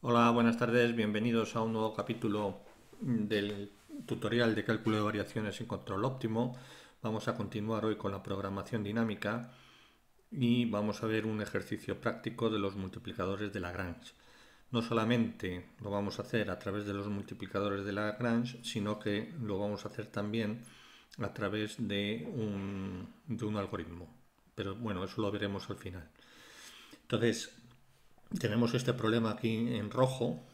Hola, buenas tardes, bienvenidos a un nuevo capítulo del tutorial de cálculo de variaciones en control óptimo. Vamos a continuar hoy con la programación dinámica y vamos a ver un ejercicio práctico de los multiplicadores de Lagrange. No solamente lo vamos a hacer a través de los multiplicadores de Lagrange, sino que lo vamos a hacer también a través de un, de un algoritmo. Pero bueno, eso lo veremos al final. Entonces, tenemos este problema aquí en rojo,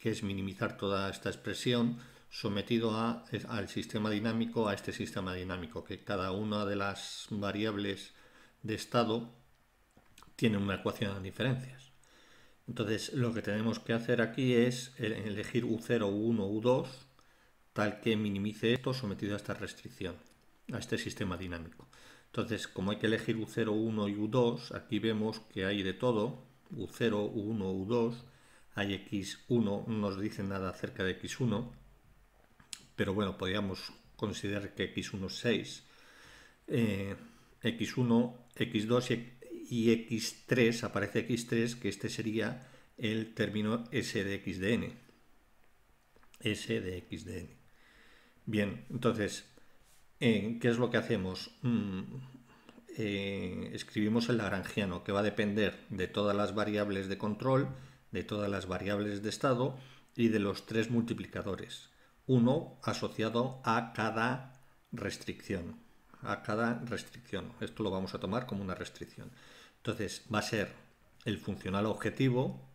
que es minimizar toda esta expresión, sometido a, al sistema dinámico, a este sistema dinámico, que cada una de las variables de estado tiene una ecuación de diferencias. Entonces, lo que tenemos que hacer aquí es elegir U0, U1, U2, tal que minimice esto sometido a esta restricción, a este sistema dinámico. Entonces, como hay que elegir U0, U1 y U2, aquí vemos que hay de todo, U0, U1, U2, hay X1, no nos dice nada acerca de X1, pero bueno, podríamos considerar que X1 es 6. X1, X2 y, X3, aparece X3, que este sería el término S de XDN. S de XDN. Bien, entonces, eh, ¿qué es lo que hacemos? Mm, eh, escribimos el lagrangiano, que va a depender de todas las variables de control, de todas las variables de estado y de los tres multiplicadores, uno asociado a cada restricción. A cada restricción. Esto lo vamos a tomar como una restricción. Entonces va a ser el funcional objetivo,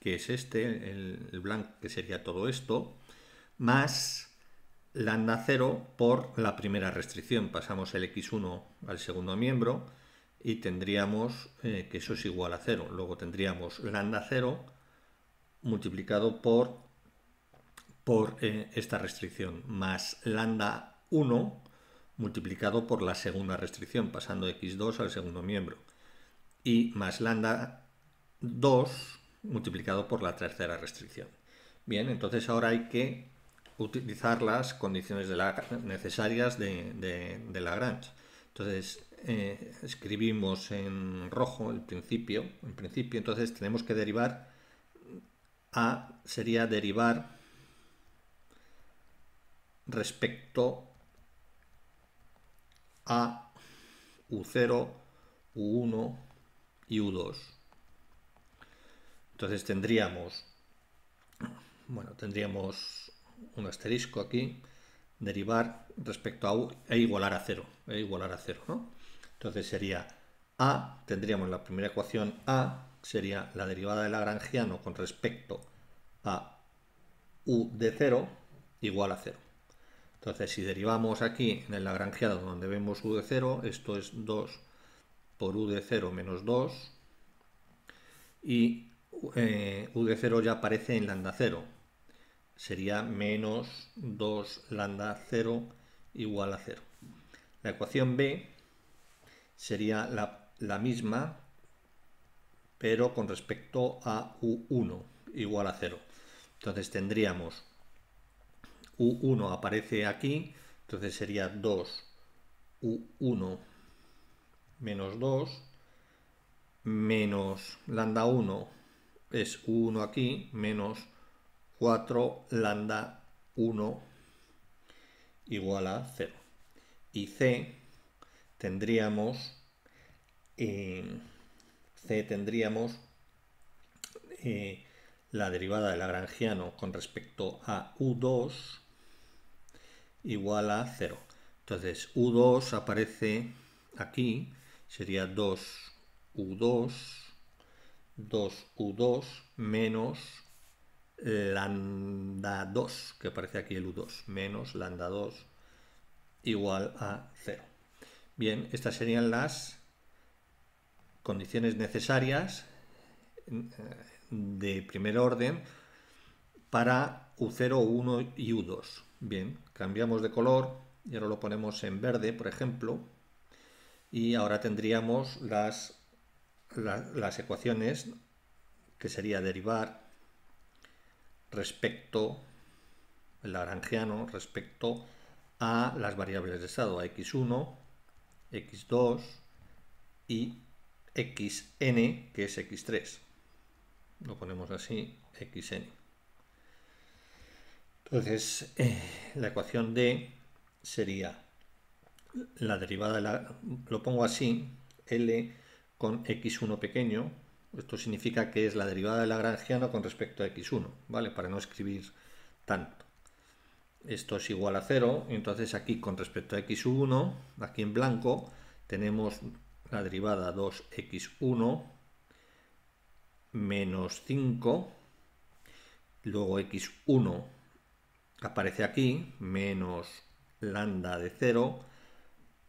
que es este, el, el blanco, que sería todo esto, más lambda 0 por la primera restricción. Pasamos el x1 al segundo miembro y tendríamos eh, que eso es igual a 0. Luego tendríamos lambda 0 multiplicado por, por eh, esta restricción más lambda 1 multiplicado por la segunda restricción, pasando x2 al segundo miembro, y más lambda 2 multiplicado por la tercera restricción. Bien, entonces ahora hay que utilizar las condiciones necesarias de, de, Lagrange. Entonces, eh, escribimos en rojo el principio, en principio, entonces tenemos que derivar a, sería derivar respecto a U0, U1 y U2. Entonces tendríamos, bueno, tendríamos un asterisco aquí, derivar respecto a u e igualar a cero e igualar a cero ¿no? Entonces sería a, tendríamos la primera ecuación a, sería la derivada de Lagrangiano con respecto a u de 0 igual a cero Entonces si derivamos aquí en el Lagrangiano donde vemos u de 0, esto es 2 por u de 0 menos 2 y eh, u de 0 ya aparece en lambda 0, sería menos 2 lambda 0 igual a 0. La ecuación B sería la, misma, pero con respecto a U1 igual a 0. Entonces tendríamos U1 aparece aquí, entonces sería 2 U1 menos 2 menos lambda 1 es U1 aquí menos 4 lambda 1 igual a 0. Y C tendríamos, eh, C tendríamos eh, la derivada de Lagrangiano con respecto a U2 igual a 0. Entonces U2 aparece aquí, sería 2U2, 2U2 menos lambda 2, que aparece aquí el U2, menos lambda 2 igual a 0. Bien, estas serían las condiciones necesarias eh, de primer orden para U0, U1 y U2. Bien, cambiamos de color y ahora lo ponemos en verde, por ejemplo, y ahora tendríamos las, las, las ecuaciones que sería derivar respecto, el laranjiano, respecto a las variables de estado, a x1, x2 y xn, que es x3. Lo ponemos así, xn. Entonces, eh, la ecuación D sería la derivada, de la, lo pongo así, L con x1 pequeño esto significa que es la derivada de Lagrangiano con respecto a x1, ¿vale? Para no escribir tanto. Esto es igual a 0, entonces aquí con respecto a x1, aquí en blanco, tenemos la derivada 2x1 menos 5, luego x1 aparece aquí, menos lambda de 0,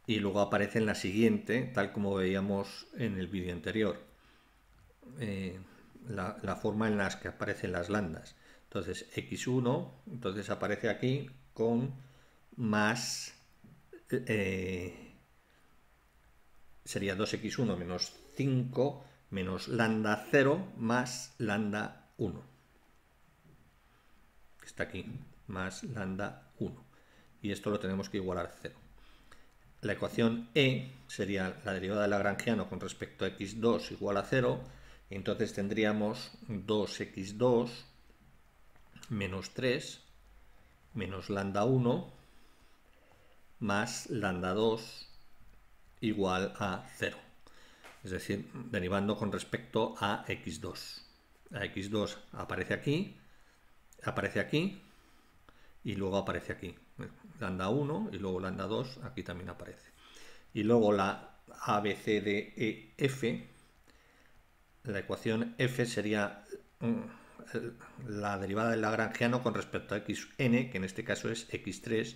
y luego aparece en la siguiente, tal como veíamos en el vídeo anterior. Eh, la, forma en las que aparecen las lambdas. Entonces, x1, entonces aparece aquí con más, eh, sería 2x1 menos 5 menos lambda 0 más lambda 1. Está aquí, más lambda 1. Y esto lo tenemos que igualar a 0. La ecuación E sería la derivada de Lagrangiano con respecto a x2 igual a 0 entonces tendríamos 2x2 menos 3 menos lambda 1 más lambda 2 igual a 0. Es decir, derivando con respecto a x2. A x2 aparece aquí, aparece aquí y luego aparece aquí. Lambda 1 y luego lambda 2 aquí también aparece. Y luego la ABCDEF la ecuación f sería mm, la derivada del lagrangiano con respecto a xn, que en este caso es x3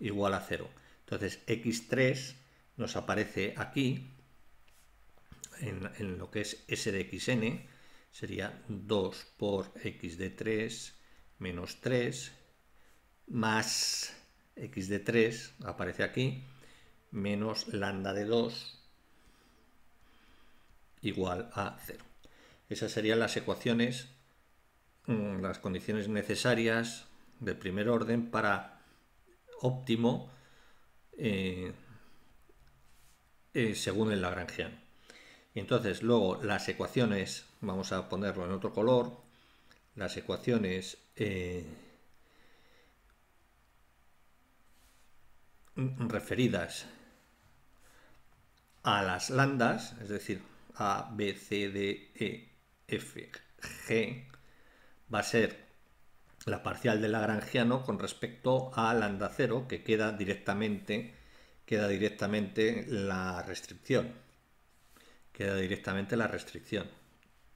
igual a 0. Entonces x3 nos aparece aquí, en, lo que es s de xn, sería 2 por x de 3 menos 3 más x de 3, aparece aquí, menos lambda de 2 igual a 0. Esas serían las ecuaciones, mm, las condiciones necesarias de primer orden para óptimo eh, eh, según el Lagrangiano. entonces luego las ecuaciones, vamos a ponerlo en otro color, las ecuaciones eh, mm, referidas a las lambdas, es decir, a, B, C, D, E, F, G va a ser la parcial del Lagrangiano con respecto a lambda 0 que queda directamente queda directamente la restricción queda directamente la restricción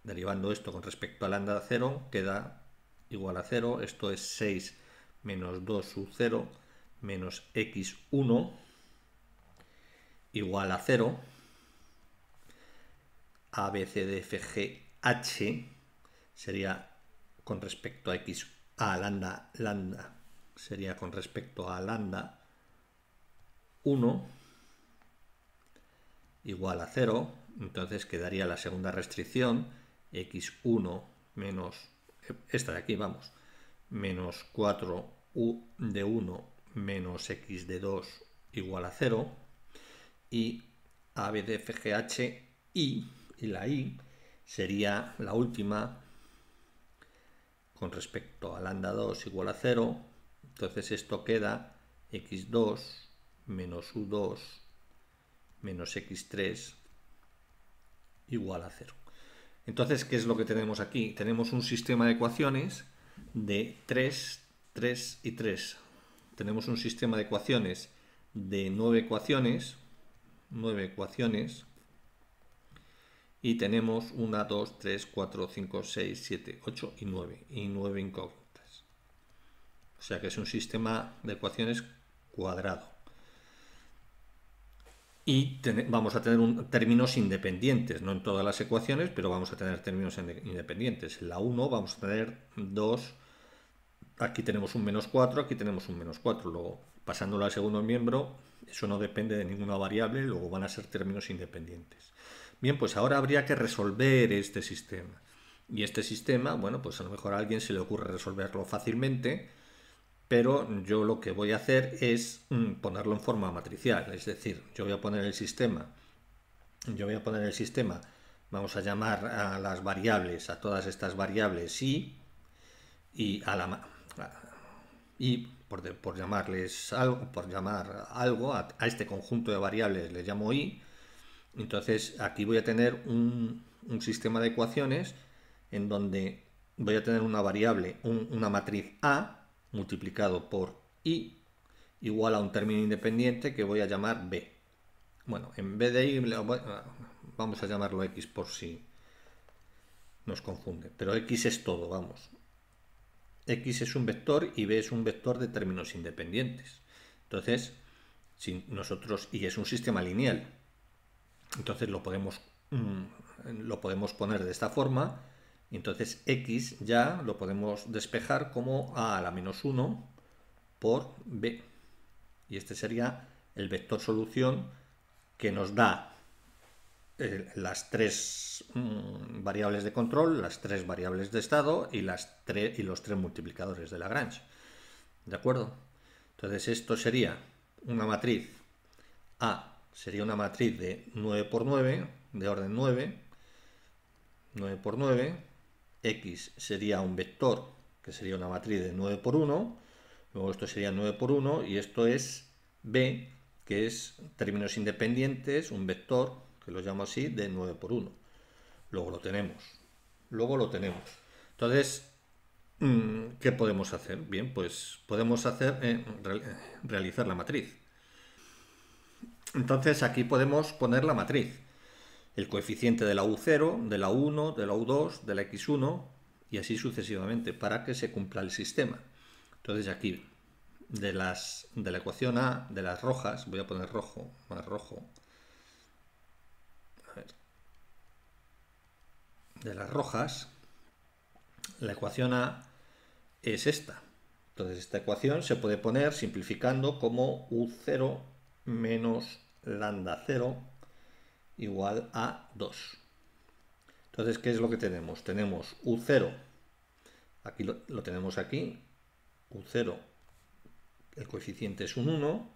derivando esto con respecto a lambda 0 queda igual a 0 esto es 6 menos 2 sub 0 menos x1 igual a 0 a, B, C, D, F, G, H sería con respecto a X, A, lambda, lambda sería con respecto a lambda 1 igual a 0, entonces quedaría la segunda restricción, x1 menos, esta de aquí, vamos, menos 4u de 1 menos x de 2 igual a 0, y abdfgh y y la I sería la última con respecto a lambda 2 igual a 0. Entonces esto queda x2 menos u2 menos x3 igual a 0. Entonces, ¿qué es lo que tenemos aquí? Tenemos un sistema de ecuaciones de 3, 3 y 3. Tenemos un sistema de ecuaciones de 9 ecuaciones, 9 ecuaciones, y tenemos 1, 2, 3, 4, 5, 6, 7, 8 y 9, y 9 incógnitas. O sea que es un sistema de ecuaciones cuadrado. Y vamos a tener términos independientes, no en todas las ecuaciones, pero vamos a tener términos independientes. En la 1 vamos a tener 2, aquí tenemos un menos 4, aquí tenemos un menos 4. Luego, pasándolo al segundo miembro, eso no depende de ninguna variable, luego van a ser términos independientes. Bien, pues ahora habría que resolver este sistema. Y este sistema, bueno, pues a lo mejor a alguien se le ocurre resolverlo fácilmente, pero yo lo que voy a hacer es mm, ponerlo en forma matricial, es decir, yo voy a poner el sistema, yo voy a poner el sistema, vamos a llamar a las variables, a todas estas variables y, y a la y por, llamarles algo, por llamar algo a, este conjunto de variables le llamo y, entonces aquí voy a tener un, sistema de ecuaciones en donde voy a tener una variable, una matriz A multiplicado por I igual a un término independiente que voy a llamar B. Bueno, en vez de Y vamos a llamarlo X por si nos confunde, pero X es todo, vamos. X es un vector y B es un vector de términos independientes. Entonces, si nosotros Y es un sistema lineal, entonces lo podemos, mm, lo podemos poner de esta forma. Entonces x ya lo podemos despejar como a a la menos 1 por b. Y este sería el vector solución que nos da eh, las tres mm, variables de control, las tres variables de estado y, las y los tres multiplicadores de Lagrange. ¿De acuerdo? Entonces esto sería una matriz A sería una matriz de 9 por 9, de orden 9, 9 por 9, x sería un vector, que sería una matriz de 9 por 1, luego esto sería 9 por 1, y esto es b, que es términos independientes, un vector, que lo llamo así, de 9 por 1. Luego lo tenemos, luego lo tenemos. Entonces, mm, ¿qué podemos hacer? Bien, pues podemos hacer eh, realizar la matriz. Entonces aquí podemos poner la matriz, el coeficiente de la U0, de la U1, de la U2, de la X1 y así sucesivamente para que se cumpla el sistema. Entonces aquí de, las, de la ecuación A, de las rojas, voy a poner rojo, más rojo, de las rojas, la ecuación A es esta. Entonces esta ecuación se puede poner simplificando como U0 menos lambda 0 igual a 2. Entonces, ¿qué es lo que tenemos? Tenemos U0, aquí lo, tenemos aquí, U0, el coeficiente es un 1,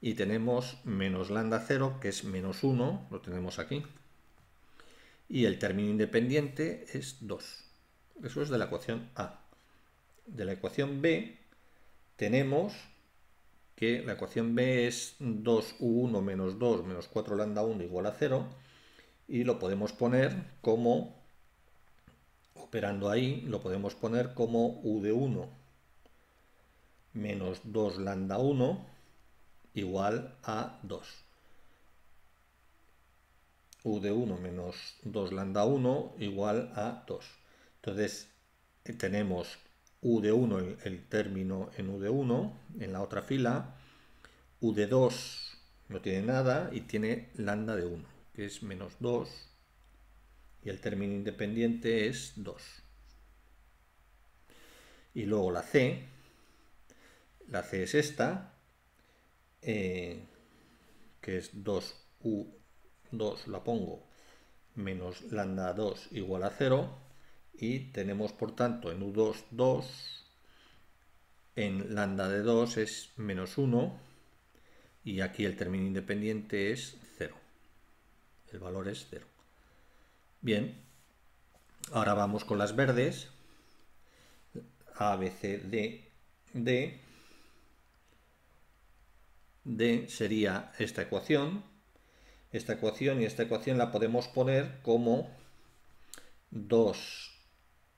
y tenemos menos lambda 0, que es menos 1, lo tenemos aquí, y el término independiente es 2. Eso es de la ecuación A. De la ecuación B tenemos que la ecuación B es 2U1 menos 2 menos 4 lambda 1 igual a 0 y lo podemos poner como, operando ahí, lo podemos poner como U de 1 menos 2 lambda 1 igual a 2 u de 1 menos 2 lambda 1 igual a 2. Entonces tenemos u de 1 el, término en u de 1 en la otra fila, u de 2 no tiene nada y tiene lambda de 1, que es menos 2, y el término independiente es 2. Y luego la C, la C es esta, eh, que es 2U2, la pongo, menos lambda 2 igual a 0, y tenemos por tanto en U2 2, en lambda de 2 es menos 1 y aquí el término independiente es 0. El valor es 0. Bien, ahora vamos con las verdes. A, B, C, D, D. D sería esta ecuación. Esta ecuación y esta ecuación la podemos poner como 2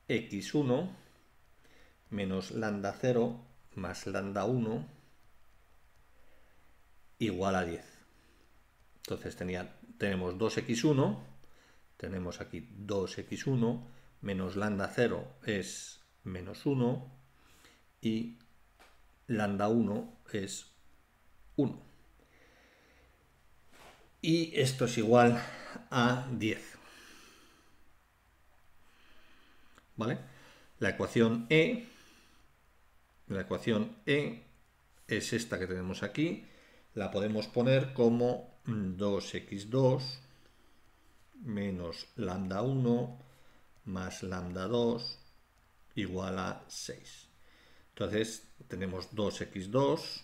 x1 menos lambda 0 más lambda 1 igual a 10. Entonces tenía, tenemos 2x1, tenemos aquí 2x1 menos lambda 0 es menos 1 y lambda 1 es 1. Y esto es igual a 10. ¿vale? La ecuación E, la ecuación E es esta que tenemos aquí, la podemos poner como 2x2 menos lambda 1 más lambda 2 igual a 6. Entonces tenemos 2x2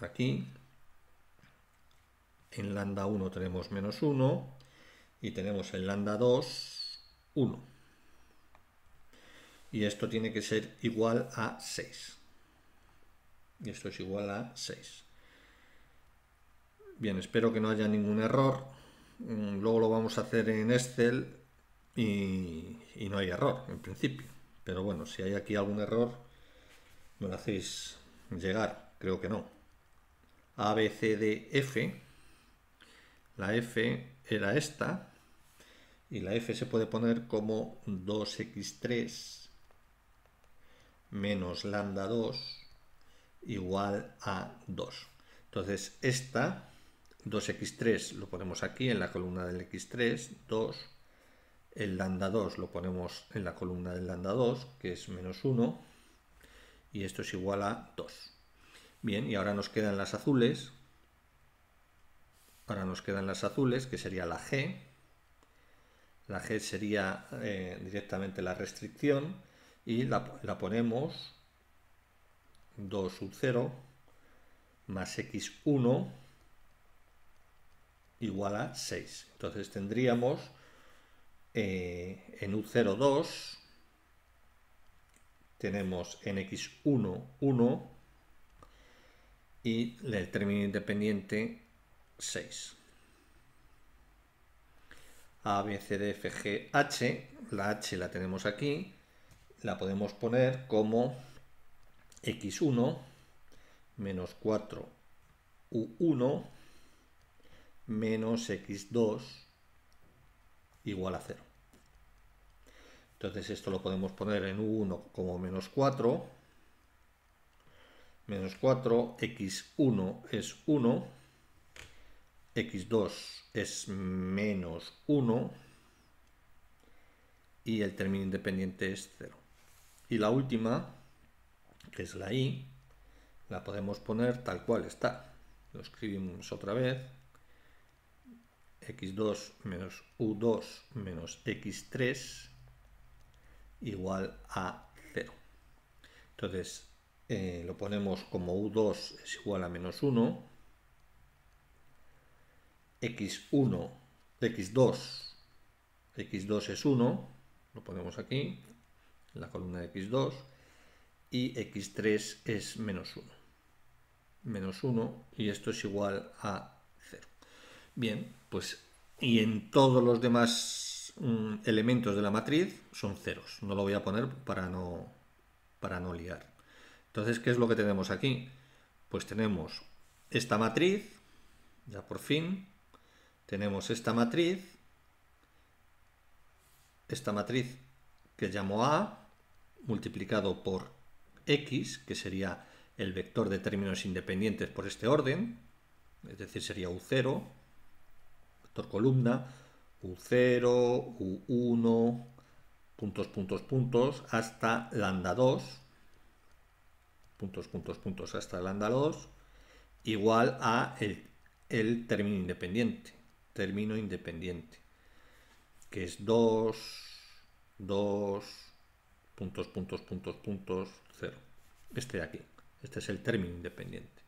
aquí, en lambda 1 tenemos menos 1 y tenemos en lambda 2 1 y esto tiene que ser igual a 6. Y esto es igual a 6. Bien, espero que no haya ningún error. Mm, luego lo vamos a hacer en Excel y, no hay error, en principio. Pero bueno, si hay aquí algún error, me lo hacéis llegar. Creo que no. A, B, C, D, F. La F era esta. Y la F se puede poner como 2x3 menos lambda 2 igual a 2. Entonces esta 2x3 lo ponemos aquí en la columna del x3, 2, el lambda 2 lo ponemos en la columna del lambda 2, que es menos 1, y esto es igual a 2. Bien, y ahora nos quedan las azules, ahora nos quedan las azules, que sería la g, la g sería eh, directamente la restricción, y la, ponemos 2 sub 0 más x1 igual a 6. Entonces tendríamos eh, en u0, 2, tenemos en x1, 1 y el término independiente 6. A, B, C, D, F, G, H, la H la tenemos aquí, la podemos poner como x1 menos 4 u1 menos x2 igual a 0. Entonces esto lo podemos poner en u1 como menos 4, menos 4, x1 es 1, x2 es menos 1 y el término independiente es 0. Y la última, que es la i, la podemos poner tal cual está. Lo escribimos otra vez. x2 menos u2 menos x3 igual a 0. Entonces, eh, lo ponemos como u2 es igual a menos 1, x1, x2, x2 es 1, lo ponemos aquí, la columna de x2 y x3 es menos 1. Menos 1 y esto es igual a 0. Bien, pues y en todos los demás mm, elementos de la matriz son ceros. No lo voy a poner para no, para no liar. Entonces, ¿qué es lo que tenemos aquí? Pues tenemos esta matriz, ya por fin, tenemos esta matriz, esta matriz que llamo A, multiplicado por x, que sería el vector de términos independientes por este orden, es decir, sería U0, vector columna, U0, U1, puntos, puntos, puntos, hasta lambda 2, puntos, puntos, puntos, hasta lambda 2, igual a el, el término independiente, término independiente, que es 2, 2, puntos, puntos, puntos, puntos, cero. Este de aquí. Este es el término independiente.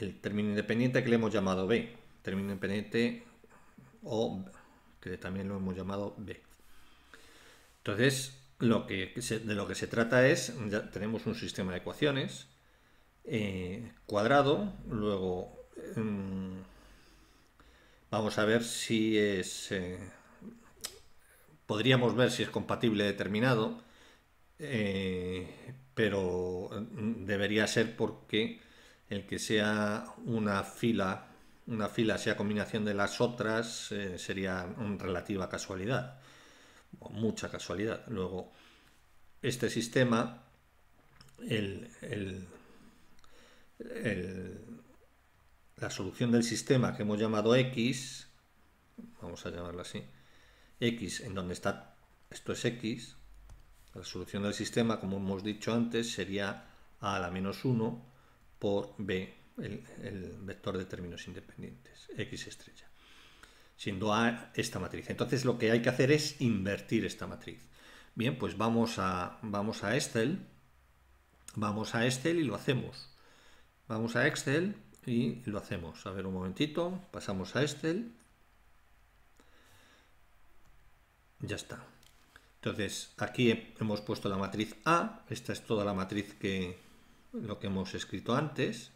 El, término independiente que le hemos llamado B. Término independiente o que también lo hemos llamado B. Entonces, lo que de lo que se trata es, ya tenemos un sistema de ecuaciones, eh, cuadrado, luego mm, vamos a ver si es, eh, podríamos ver si es compatible determinado, eh, pero mm, debería ser porque el que sea una fila, una fila sea combinación de las otras, eh, sería relativa casualidad, mucha casualidad. Luego, este sistema, la solución del sistema que hemos llamado X, vamos a llamarla así, X en donde está, esto es X, la solución del sistema, como hemos dicho antes, sería a la menos 1 por b, el, vector de términos independientes, x estrella, siendo a esta matriz. Entonces lo que hay que hacer es invertir esta matriz. Bien, pues vamos a, vamos a Excel, vamos a Excel y lo hacemos. Vamos a Excel y lo hacemos. A ver un momentito, pasamos a Excel. Ya está. Entonces, aquí hemos puesto la matriz A, esta es toda la matriz que lo que hemos escrito antes.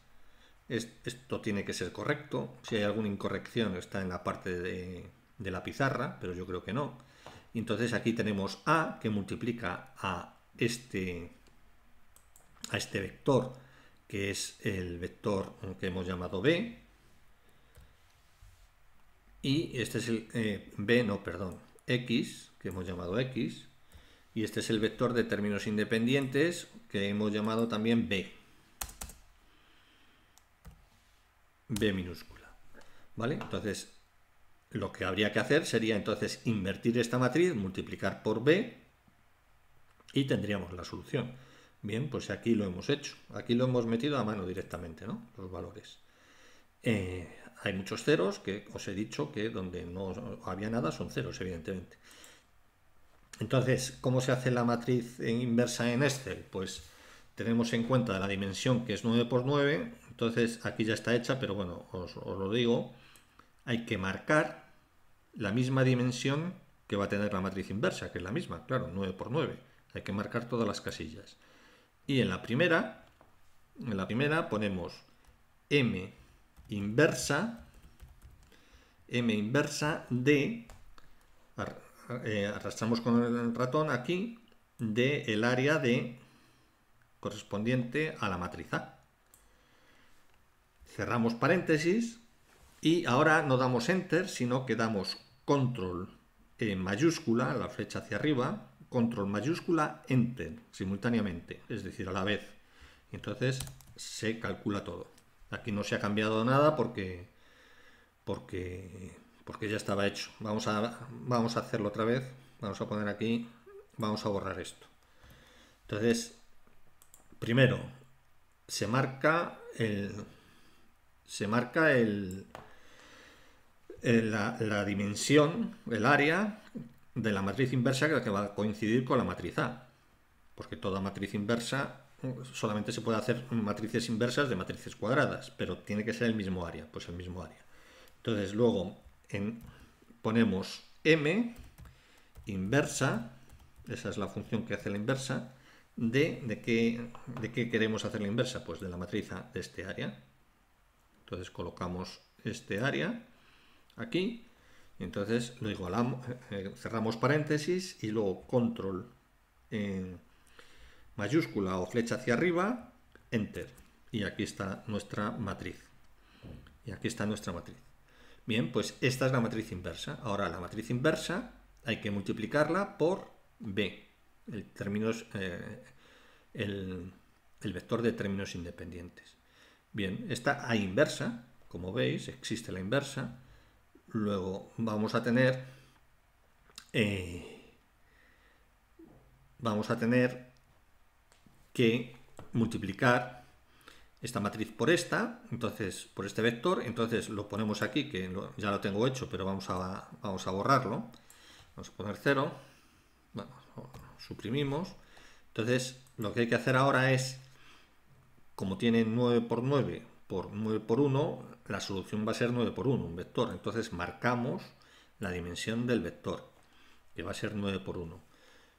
esto tiene que ser correcto. Si hay alguna incorrección está en la parte de, la pizarra, pero yo creo que no. entonces aquí tenemos A que multiplica a este, a este vector, que es el vector que hemos llamado B. Y este es el eh, B, no, perdón, X, que hemos llamado X, y este es el vector de términos independientes que hemos llamado también B. B minúscula. ¿Vale? Entonces, lo que habría que hacer sería entonces invertir esta matriz, multiplicar por B y tendríamos la solución. Bien, pues aquí lo hemos hecho. Aquí lo hemos metido a mano directamente, ¿no? Los valores. Eh, hay muchos ceros que os he dicho que donde no había nada son ceros, evidentemente. Entonces, ¿cómo se hace la matriz inversa en Excel? Pues tenemos en cuenta la dimensión que es 9 por 9, entonces aquí ya está hecha, pero bueno, os, lo digo, hay que marcar la misma dimensión que va a tener la matriz inversa, que es la misma, claro, 9 por 9. Hay que marcar todas las casillas. Y en la primera, en la primera ponemos m inversa, m inversa de, eh, arrastramos con el ratón aquí del el área de correspondiente a la matriz A. Cerramos paréntesis y ahora no damos Enter, sino que damos Control en mayúscula, la flecha hacia arriba, Control mayúscula, Enter, simultáneamente, es decir, a la vez. entonces se calcula todo. Aquí no se ha cambiado nada porque, porque porque ya estaba hecho. Vamos a, vamos a hacerlo otra vez. Vamos a poner aquí, vamos a borrar esto. Entonces, primero, se marca el... Se marca el, la, la dimensión, el área de la matriz inversa que va a coincidir con la matriz A. Porque toda matriz inversa solamente se puede hacer matrices inversas de matrices cuadradas, pero tiene que ser el mismo área, pues el mismo área. Entonces, luego en, ponemos m inversa, esa es la función que hace la inversa, de, de, qué, de queremos hacer la inversa, pues de la matriz de este área. Entonces colocamos este área aquí, y entonces lo igualamos, eh, eh, cerramos paréntesis y luego control mayúscula o flecha hacia arriba, enter. Y aquí está nuestra matriz. Y aquí está nuestra matriz. Bien, pues esta es la matriz inversa. Ahora la matriz inversa hay que multiplicarla por B, eh, el, el, vector de términos independientes. Bien, esta A inversa, como veis, existe la inversa. Luego vamos a tener... Eh, vamos a tener que multiplicar esta matriz por esta, entonces por este vector, entonces lo ponemos aquí, que ya lo tengo hecho, pero vamos a, vamos a borrarlo. Vamos a poner 0, bueno, suprimimos. Entonces lo que hay que hacer ahora es, como tiene 9 por 9 por 9 por 1, la solución va a ser 9 por 1, un vector. Entonces marcamos la dimensión del vector, que va a ser 9 por 1.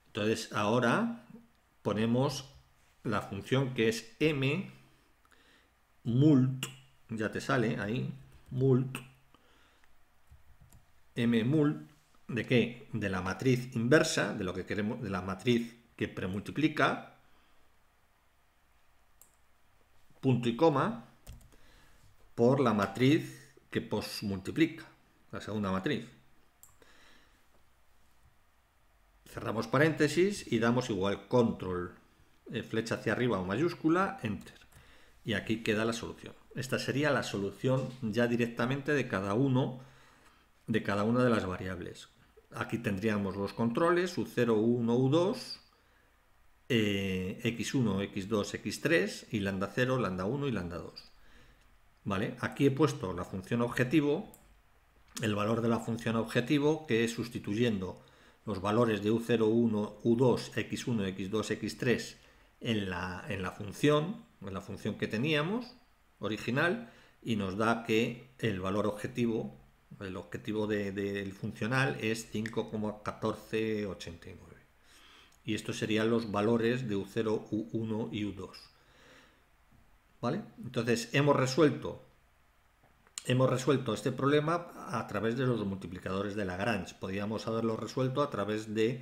Entonces ahora ponemos la función que es m mult, ya te sale ahí, mult, M MULT, ¿de qué? De la matriz inversa, de lo que queremos, de la matriz que premultiplica, punto y coma, por la matriz que posmultiplica, la segunda matriz. Cerramos paréntesis y damos igual control, eh, flecha hacia arriba o mayúscula, enter. Y aquí queda la solución. Esta sería la solución ya directamente de cada uno de cada una de las variables. Aquí tendríamos los controles, U0, U1, U2, X1, X2, X3 y lambda 0, lambda 1 y lambda 2. ¿Vale? Aquí he puesto la función objetivo, el valor de la función objetivo, que es sustituyendo los valores de U0, U1, U2, X1, X2, X3 en la función, la función que teníamos original y nos da que el valor objetivo, el objetivo del funcional es 5,1489. Y estos serían los valores de U0, U1 y U2. ¿Vale? Entonces hemos resuelto, hemos resuelto este problema a través de los multiplicadores de Lagrange. Podríamos haberlo resuelto a través de,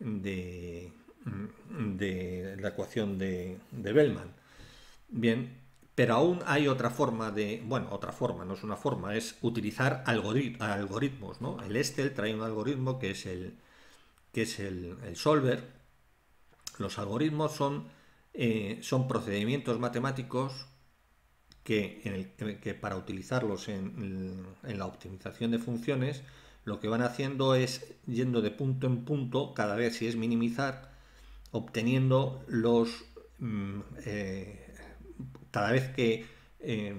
de, la ecuación de Bellman Bien, pero aún hay otra forma de, bueno, otra forma, no es una forma, es utilizar algoritmos, ¿no? El Estel trae un algoritmo que es el, que es el, solver. Los algoritmos son, eh, son procedimientos matemáticos que, para utilizarlos en, la optimización de funciones, lo que van haciendo es yendo de punto en punto, cada vez si es minimizar, obteniendo los... Mm, eh, cada vez que eh,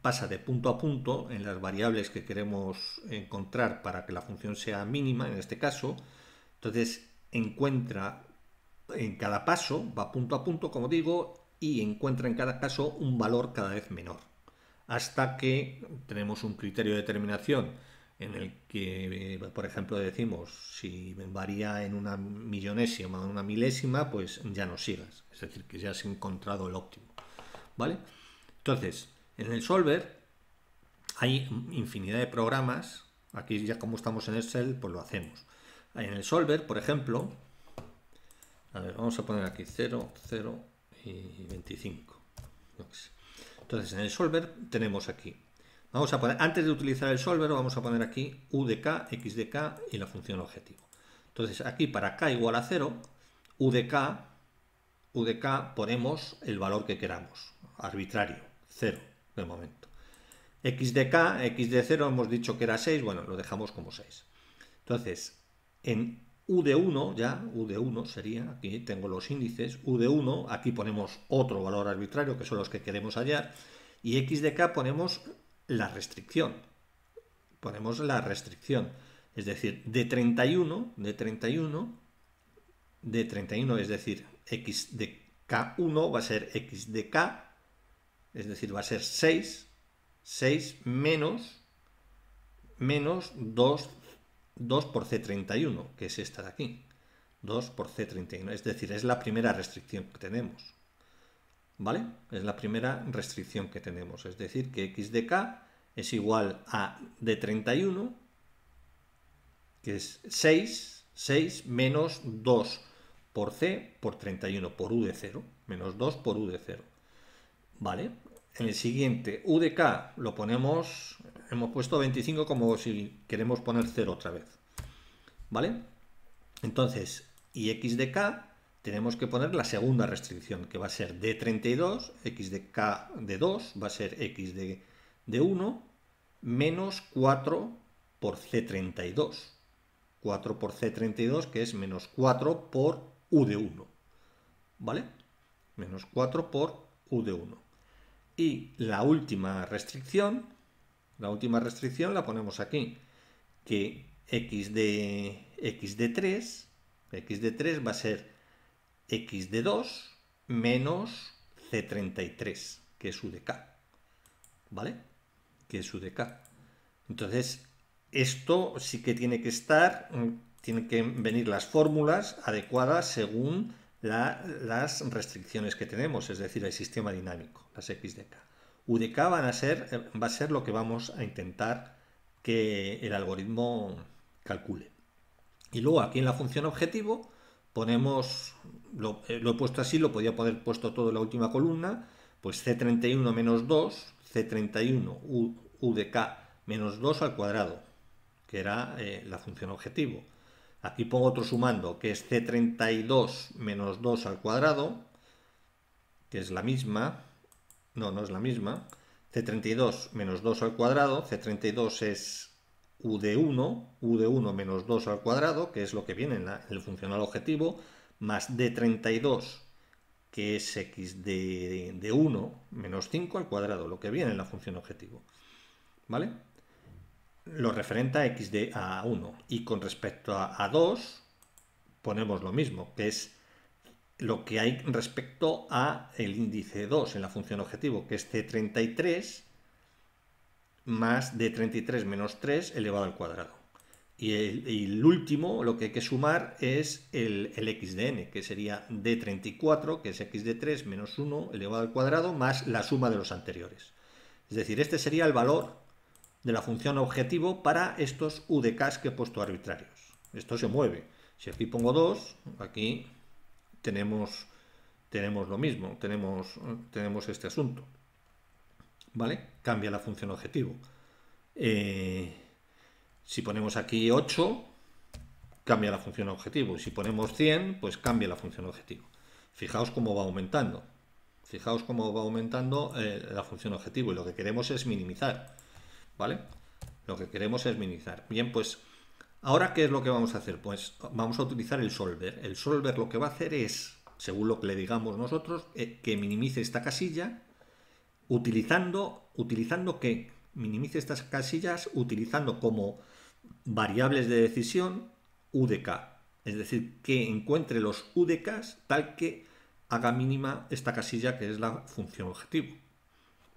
pasa de punto a punto en las variables que queremos encontrar para que la función sea mínima, en este caso, entonces encuentra en cada paso, va punto a punto, como digo, y encuentra en cada caso un valor cada vez menor, hasta que tenemos un criterio de determinación en el que, por ejemplo, decimos, si varía en una millonésima o una milésima, pues ya no sigas, es decir, que ya has encontrado el óptimo. ¿vale? Entonces, en el solver hay infinidad de programas, aquí ya como estamos en Excel, pues lo hacemos. En el solver, por ejemplo, vamos a poner aquí 0, 0 y 25. Entonces, en el solver tenemos aquí. Vamos a poner, antes de utilizar el solver, vamos a poner aquí u de k, x de k y la función objetivo. Entonces, aquí para K igual a 0, de k ponemos el valor que queramos arbitrario, 0 de momento. X de K, X de 0 hemos dicho que era 6, bueno, lo dejamos como 6. Entonces, en U de 1, ya, U de 1 sería, aquí tengo los índices, U de 1, aquí ponemos otro valor arbitrario, que son los que queremos hallar, y X de K ponemos la restricción, ponemos la restricción, es decir, de 31, de 31, de 31, es decir, X de K1 va a ser X de K es decir, va a ser 6, 6 menos, menos 2, 2 por C31, que es esta de aquí, 2 por C31, es decir, es la primera restricción que tenemos, ¿vale? Es la primera restricción que tenemos, es decir, que x de k es igual a D31, que es 6, 6 menos 2 por C por 31, por U de 0, menos 2 por U de 0. Vale, en el siguiente, k lo ponemos, hemos puesto 25 como si queremos poner 0 otra vez. ¿Vale? Entonces, y k tenemos que poner la segunda restricción, que va a ser D32, X de K de 2 va a ser X de, de 1 menos 4 por C32. 4 por C32 que es menos 4 por U de 1. ¿Vale? Menos 4 por U de 1. Y la última restricción, la última restricción la ponemos aquí, que x de, x de 3, x de 3 va a ser x de 2 menos c33, que es u de k, ¿vale? Que es u de k. Entonces, esto sí que tiene que estar, mm, tienen que venir las fórmulas adecuadas según las restricciones que tenemos, es decir, el sistema dinámico, las x de k. van a ser, va a ser lo que vamos a intentar que el algoritmo calcule. Y luego aquí en la función objetivo ponemos, lo, eh, he puesto así, lo podía poder puesto todo en la última columna, pues C31 menos 2, C31 U, k menos 2 al cuadrado, que era eh, la función objetivo. Aquí pongo otro sumando, que es C32 menos 2 al cuadrado, que es la misma, no, no es la misma, C32 menos 2 al cuadrado, C32 es U de 1, U de 1 menos 2 al cuadrado, que es lo que viene en, la, el funcional objetivo, más D32, que es X de, 1 menos 5 al cuadrado, lo que viene en la función objetivo. ¿Vale? lo referente a x de a 1 y con respecto a, a 2 ponemos lo mismo, que es lo que hay respecto a el índice 2 en la función objetivo, que es c33 más d33 menos 3 elevado al cuadrado. Y el, último, lo que hay que sumar es el, el x de n, que sería d34, que es x de 3 menos 1 elevado al cuadrado, más la suma de los anteriores. Es decir, este sería el valor de la función objetivo para estos UDKs que he puesto arbitrarios. Esto se mueve. Si aquí pongo 2, aquí tenemos, tenemos lo mismo, tenemos, tenemos este asunto. ¿Vale? Cambia la función objetivo. Eh, si ponemos aquí 8, cambia la función objetivo. Y si ponemos 100, pues cambia la función objetivo. Fijaos cómo va aumentando. Fijaos cómo va aumentando eh, la función objetivo y lo que queremos es minimizar. ¿vale? Lo que queremos es minimizar. Bien, pues ahora ¿qué es lo que vamos a hacer? Pues vamos a utilizar el solver. El solver lo que va a hacer es, según lo que le digamos nosotros, eh, que minimice esta casilla utilizando, utilizando que minimice estas casillas utilizando como variables de decisión UDK, es decir, que encuentre los UDKs tal que haga mínima esta casilla que es la función objetivo.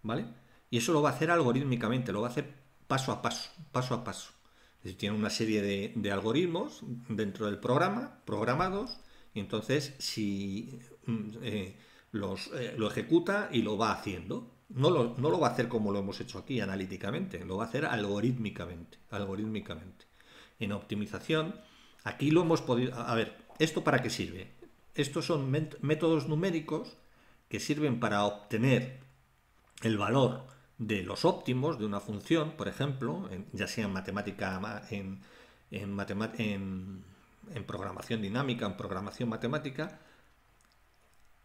¿Vale? Y eso lo va a hacer algorítmicamente, lo va a hacer paso a paso, paso a paso. Es decir, tiene una serie de, algoritmos dentro del programa, programados, y entonces si mm, eh, eh, lo ejecuta y lo va haciendo. No lo, no lo, va a hacer como lo hemos hecho aquí analíticamente, lo va a hacer algorítmicamente, algorítmicamente. En optimización, aquí lo hemos podido... A ver, ¿esto para qué sirve? Estos son métodos numéricos que sirven para obtener el valor de los óptimos de una función, por ejemplo, ya sea en matemática, en, programación dinámica, en programación matemática,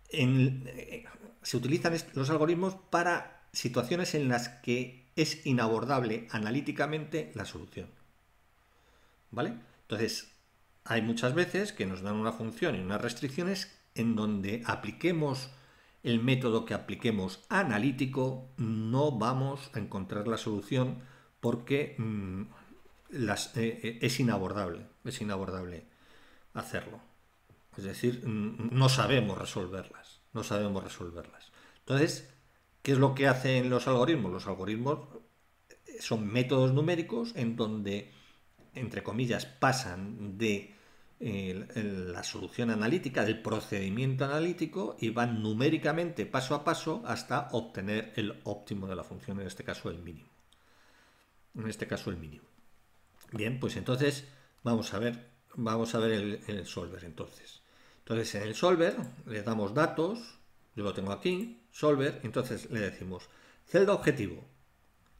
eh, se utilizan los algoritmos para situaciones en las que es inabordable analíticamente la solución. ¿Vale? Entonces, hay muchas veces que nos dan una función y unas restricciones en donde apliquemos el método que apliquemos analítico, no vamos a encontrar la solución porque mm, las, eh, eh, es inabordable, es inabordable hacerlo. Es decir, mm, no sabemos resolverlas, no sabemos resolverlas. Entonces, ¿qué es lo que hacen los algoritmos? Los algoritmos eh, son métodos numéricos en donde, entre comillas, pasan de la solución analítica, del procedimiento analítico y van numéricamente paso a paso hasta obtener el óptimo de la función, en este caso el mínimo. En este caso el mínimo. Bien, pues entonces vamos a ver, vamos a ver el, solver entonces. Entonces en el solver le damos datos, yo lo tengo aquí, solver, entonces le decimos celda objetivo,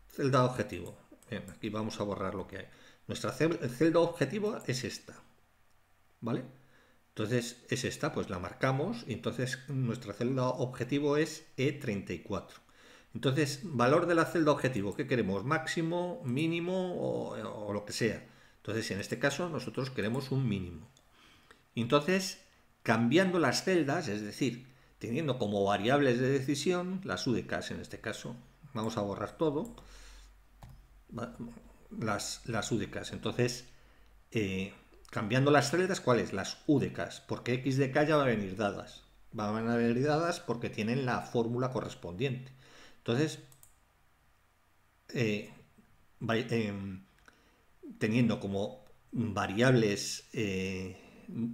celda objetivo. Bien, aquí vamos a borrar lo que hay. Nuestra celda objetivo es esta. ¿vale? Entonces es esta, pues la marcamos y entonces nuestra celda objetivo es E34. Entonces, valor de la celda objetivo, ¿qué queremos? ¿Máximo, mínimo o, lo que sea? Entonces, en este caso, nosotros queremos un mínimo. Entonces, cambiando las celdas, es decir, teniendo como variables de decisión las UDKs en este caso, vamos a borrar todo, las, las UDKs. Entonces, eh, Cambiando las celdas, ¿cuáles? Las X porque k ya va a venir dadas. Van a venir dadas porque tienen la fórmula correspondiente. Entonces, eh, em, teniendo como variables eh,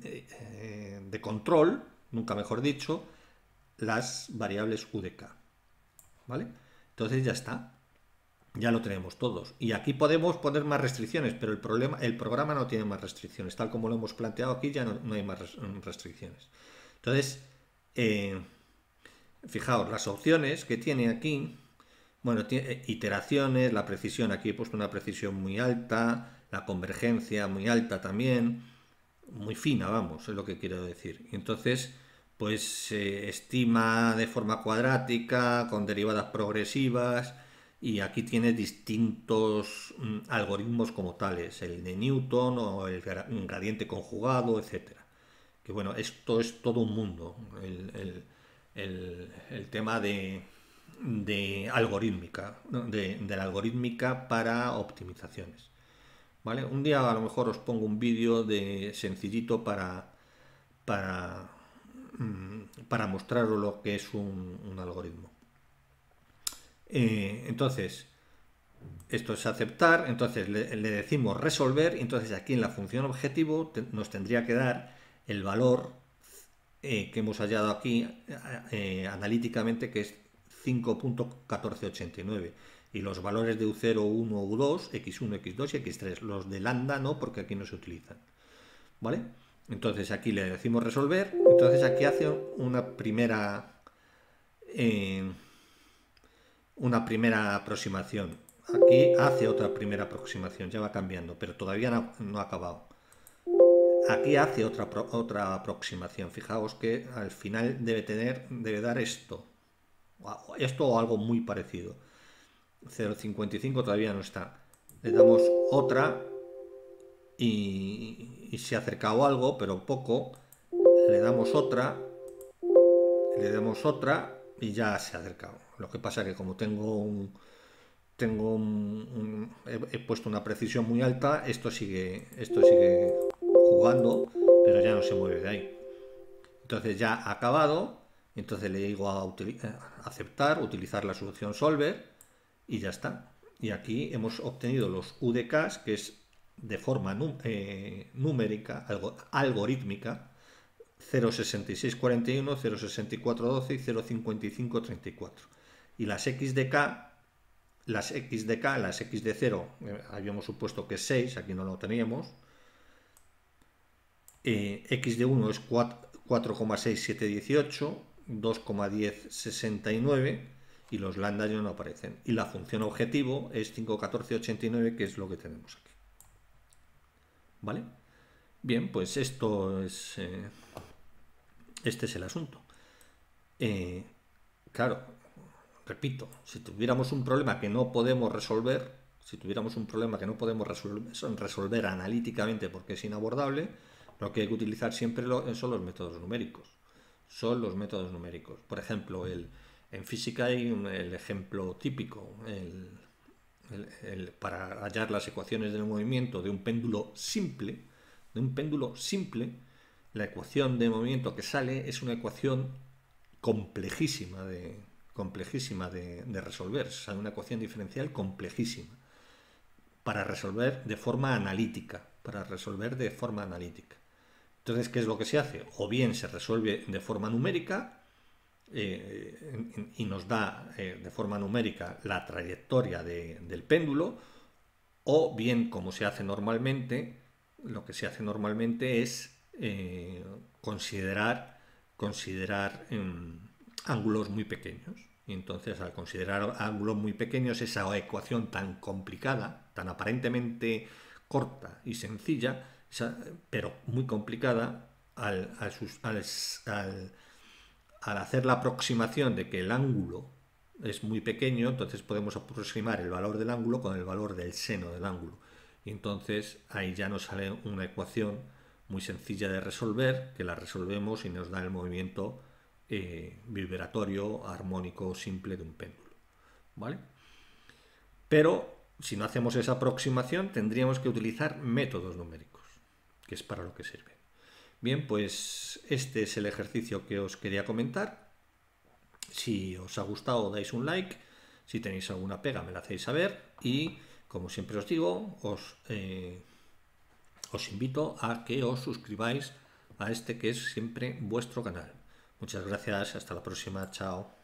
eh, de control, nunca mejor dicho, las variables UDK. ¿Vale? Entonces ya está ya lo tenemos todos. Y aquí podemos poner más restricciones, pero el, problema, el programa no tiene más restricciones. Tal como lo hemos planteado aquí, ya no, hay más mm, restricciones. Entonces, eh, fijaos, las opciones que tiene aquí, bueno, tiene eh, iteraciones, la precisión, aquí he puesto una precisión muy alta, la convergencia muy alta también, muy fina, vamos, es lo que quiero decir. Entonces, pues se estima de forma cuadrática, con derivadas progresivas y aquí tiene distintos mm, algoritmos como tales, el de Newton o el gradiente conjugado, etc. Que bueno, esto es todo un mundo, el, tema de, algorítmica, de, la algorítmica para optimizaciones. ¿Vale? Un día a lo mejor os pongo un vídeo de sencillito para, para, mm, para mostraros lo que es un algoritmo. Eh, entonces, esto es aceptar, entonces le, decimos resolver, y entonces aquí en la función objetivo nos tendría que dar el valor eh, que hemos hallado aquí eh, analíticamente, que es 5.1489. Y los valores de U0, u 1, U2, X1, X2 y X3. Los de lambda no, porque aquí no se utilizan. ¿Vale? Entonces aquí le decimos resolver, entonces aquí hace una primera una primera aproximación. Aquí hace otra primera aproximación, ya va cambiando, pero todavía no, ha acabado. Aquí hace otra, otra aproximación. Fijaos que al final debe tener, debe dar esto. Esto o algo muy parecido. 0.55 todavía no está. Le damos otra y, y se ha acercado algo, pero poco. Le damos otra, le damos otra y ya se ha acercado. Lo que pasa es que como tengo he, puesto una precisión muy alta, esto sigue, esto sigue jugando, pero ya no se mueve de ahí. Entonces ya ha acabado, entonces le digo a, eh, aceptar, utilizar la solución solver y ya está. Y aquí hemos obtenido los UDKs, que es de forma eh, numérica, algo algorítmica, 06641, 06412 y 05534 y las x de k, las x de k, las x de 0, eh, habíamos supuesto que es 6, aquí no lo teníamos, eh, x de 1 es 4,6718, 2,1069 y los lambda ya no aparecen. Y la función objetivo es 5,1489, que es lo que tenemos aquí. ¿Vale? Bien, pues esto es... Eh, este es el asunto. claro, repito, si tuviéramos un problema que no podemos resolver, si tuviéramos un problema que no podemos resolver, analíticamente porque es inabordable, lo que hay que utilizar siempre son los métodos numéricos. Son los métodos numéricos. Por ejemplo, en física hay el ejemplo típico. para hallar las ecuaciones del movimiento de un péndulo simple, de un péndulo simple, la ecuación de movimiento que sale es una ecuación complejísima de, complejísima de, resolver, o una ecuación diferencial complejísima, para resolver de forma analítica, para resolver de forma analítica. Entonces, ¿qué es lo que se hace? O bien se resuelve de forma numérica eh, y nos da eh, de forma numérica la trayectoria del péndulo, o bien, como se hace normalmente, lo que se hace normalmente es eh, considerar, considerar em, ángulos muy pequeños. Y entonces, al considerar ángulos muy pequeños, esa ecuación tan complicada, tan aparentemente corta y sencilla, pero muy complicada, al, al, hacer la aproximación de que el ángulo es muy pequeño, entonces podemos aproximar el valor del ángulo con el valor del seno del ángulo. entonces ahí ya nos sale una ecuación muy sencilla de resolver, que la resolvemos y nos da el movimiento eh, vibratorio armónico simple de un péndulo. ¿Vale? Pero si no hacemos esa aproximación, tendríamos que utilizar métodos numéricos, que es para lo que sirve. Bien, pues este es el ejercicio que os quería comentar. Si os ha gustado, dais un like. Si tenéis alguna pega, me la hacéis saber. Y, como siempre os digo, os, eh, os invito a que os suscribáis a este que es siempre vuestro canal. Muchas gracias, hasta la próxima, chao.